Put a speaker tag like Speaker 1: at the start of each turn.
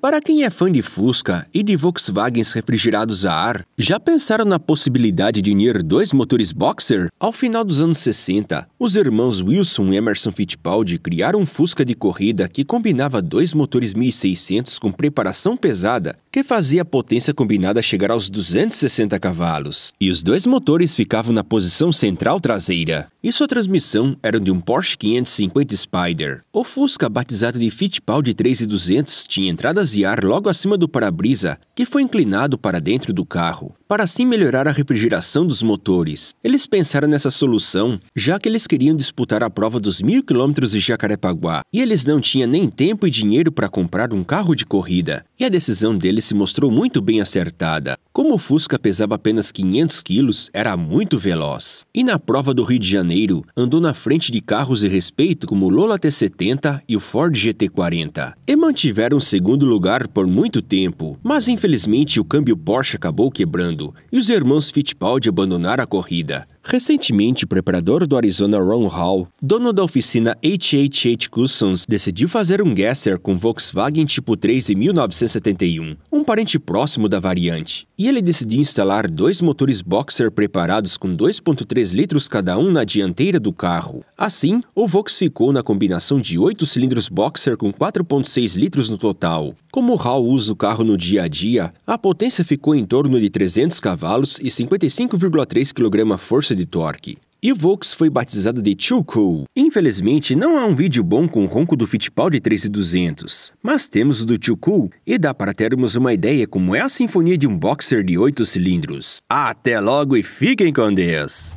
Speaker 1: Para quem é fã de Fusca e de Volkswagens refrigerados a ar, já pensaram na possibilidade de unir dois motores boxer? Ao final dos anos 60, os irmãos Wilson e Emerson Fittipaldi criaram um Fusca de corrida que combinava dois motores 1600 com preparação pesada que fazia a potência combinada chegar aos 260 cavalos, e os dois motores ficavam na posição central traseira. E sua transmissão era de um Porsche 550 Spider. O Fusca, batizado de Fittipaldi 3200, tinha entradas de ar logo acima do para-brisa, que foi inclinado para dentro do carro, para assim melhorar a refrigeração dos motores. Eles pensaram nessa solução, já que eles queriam disputar a prova dos mil quilômetros de Jacarepaguá, e eles não tinham nem tempo e dinheiro para comprar um carro de corrida. E a decisão dele se mostrou muito bem acertada. Como o Fusca pesava apenas 500 quilos, era muito veloz. E na prova do Rio de Janeiro, andou na frente de carros de respeito como o Lola T70 e o Ford GT40. E mantiveram o segundo lugar por muito tempo, mas infelizmente o câmbio Porsche acabou quebrando e os irmãos Fittipaldi abandonaram a corrida. Recentemente, o preparador do Arizona Ron Hall, dono da oficina HHH Customs, decidiu fazer um Guesser com Volkswagen Tipo 3 em 1971, um parente próximo da variante. E ele decidiu instalar dois motores boxer preparados com 2.3 litros cada um na dianteira do carro. Assim, o Volks ficou na combinação de 8 cilindros boxer com 4.6 litros no total. Como Hall usa o carro no dia a dia, a potência ficou em torno de 300 cavalos e 55,3 kg força de torque. E Vox foi batizado de Chuco. Infelizmente, não há um vídeo bom com o ronco do Fittipaldi 13200, mas temos o do Chuco e dá para termos uma ideia como é a sinfonia de um boxer de oito cilindros. Até logo e fiquem com Deus!